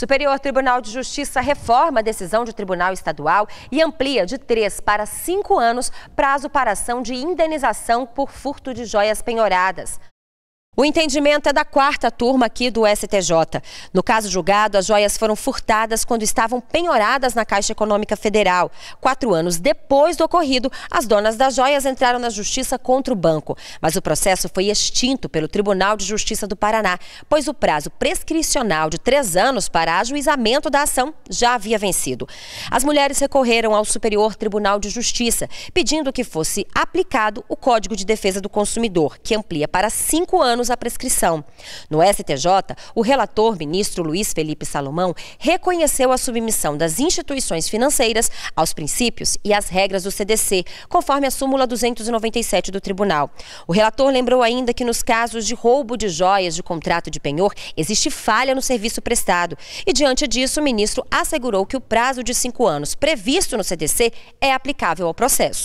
Superior Tribunal de Justiça reforma a decisão de tribunal estadual e amplia de três para cinco anos prazo para ação de indenização por furto de joias penhoradas. O entendimento é da quarta turma aqui do STJ. No caso julgado, as joias foram furtadas quando estavam penhoradas na Caixa Econômica Federal. Quatro anos depois do ocorrido, as donas das joias entraram na justiça contra o banco. Mas o processo foi extinto pelo Tribunal de Justiça do Paraná, pois o prazo prescricional de três anos para ajuizamento da ação já havia vencido. As mulheres recorreram ao Superior Tribunal de Justiça, pedindo que fosse aplicado o Código de Defesa do Consumidor, que amplia para cinco anos anos a prescrição. No STJ, o relator, ministro Luiz Felipe Salomão, reconheceu a submissão das instituições financeiras aos princípios e às regras do CDC, conforme a súmula 297 do tribunal. O relator lembrou ainda que nos casos de roubo de joias de contrato de penhor, existe falha no serviço prestado. E diante disso, o ministro assegurou que o prazo de cinco anos previsto no CDC é aplicável ao processo.